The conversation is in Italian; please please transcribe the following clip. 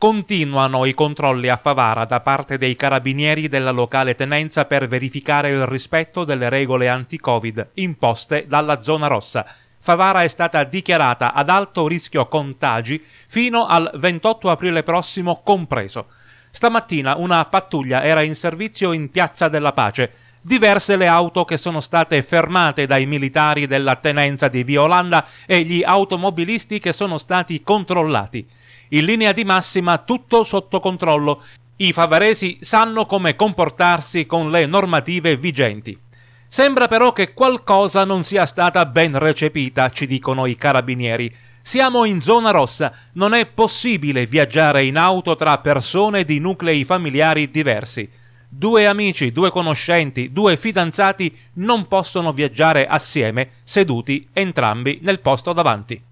Continuano i controlli a Favara da parte dei carabinieri della locale tenenza per verificare il rispetto delle regole anti-Covid imposte dalla zona rossa. Favara è stata dichiarata ad alto rischio contagi fino al 28 aprile prossimo compreso. Stamattina una pattuglia era in servizio in Piazza della Pace. Diverse le auto che sono state fermate dai militari della tenenza di Violanda e gli automobilisti che sono stati controllati. In linea di massima tutto sotto controllo. I favaresi sanno come comportarsi con le normative vigenti. Sembra però che qualcosa non sia stata ben recepita, ci dicono i carabinieri. Siamo in zona rossa, non è possibile viaggiare in auto tra persone di nuclei familiari diversi. Due amici, due conoscenti, due fidanzati non possono viaggiare assieme, seduti entrambi nel posto davanti.